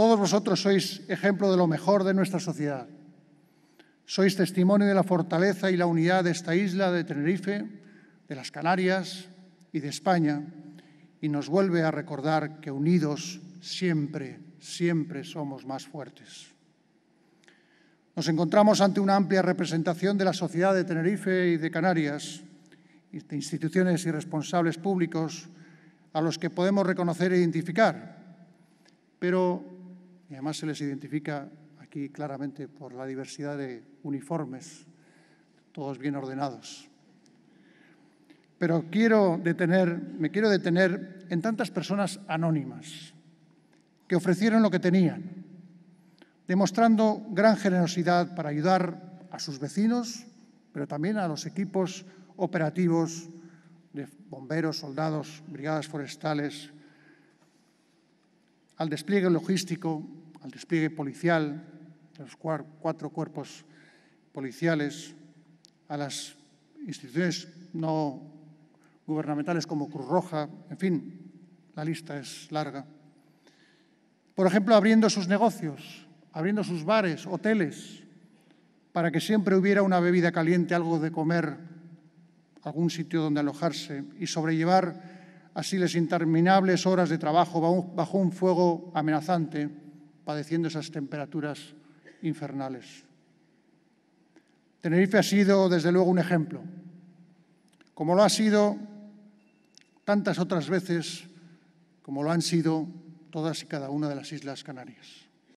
Todos vosotros sois ejemplo de lo mejor de nuestra sociedad. Sois testimonio de la fortaleza y la unidad de esta isla de Tenerife, de las Canarias y de España, y nos vuelve a recordar que unidos siempre, siempre somos más fuertes. Nos encontramos ante una amplia representación de la sociedad de Tenerife y de Canarias, de instituciones y responsables públicos a los que podemos reconocer e identificar. Pero y además se les identifica aquí claramente por la diversidad de uniformes, todos bien ordenados. Pero quiero detener, me quiero detener en tantas personas anónimas que ofrecieron lo que tenían, demostrando gran generosidad para ayudar a sus vecinos, pero también a los equipos operativos de bomberos, soldados, brigadas forestales, al despliegue logístico al despliegue policial, de los cuatro cuerpos policiales, a las instituciones no gubernamentales como Cruz Roja, en fin, la lista es larga. Por ejemplo, abriendo sus negocios, abriendo sus bares, hoteles, para que siempre hubiera una bebida caliente, algo de comer, algún sitio donde alojarse y sobrellevar así las interminables horas de trabajo bajo un fuego amenazante padeciendo esas temperaturas infernales. Tenerife ha sido, desde luego, un ejemplo, como lo ha sido tantas otras veces, como lo han sido todas y cada una de las Islas Canarias.